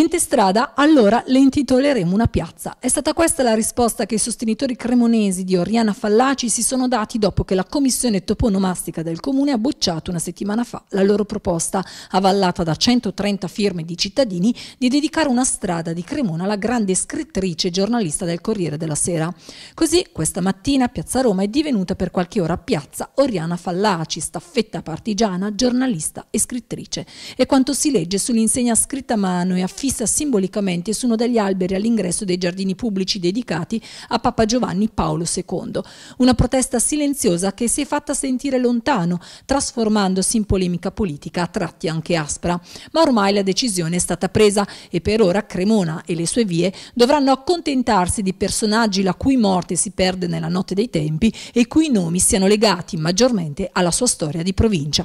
niente strada, allora le intitoleremo una piazza. È stata questa la risposta che i sostenitori cremonesi di Oriana Fallaci si sono dati dopo che la commissione toponomastica del comune ha bocciato una settimana fa la loro proposta, avallata da 130 firme di cittadini, di dedicare una strada di Cremona alla grande scrittrice e giornalista del Corriere della Sera. Così questa mattina Piazza Roma è divenuta per qualche ora piazza Oriana Fallaci, staffetta partigiana, giornalista e scrittrice. E quanto si legge sull'insegna scritta a mano e affidata vista simbolicamente su uno degli alberi all'ingresso dei giardini pubblici dedicati a Papa Giovanni Paolo II. Una protesta silenziosa che si è fatta sentire lontano, trasformandosi in polemica politica a tratti anche aspra. Ma ormai la decisione è stata presa e per ora Cremona e le sue vie dovranno accontentarsi di personaggi la cui morte si perde nella notte dei tempi e cui nomi siano legati maggiormente alla sua storia di provincia.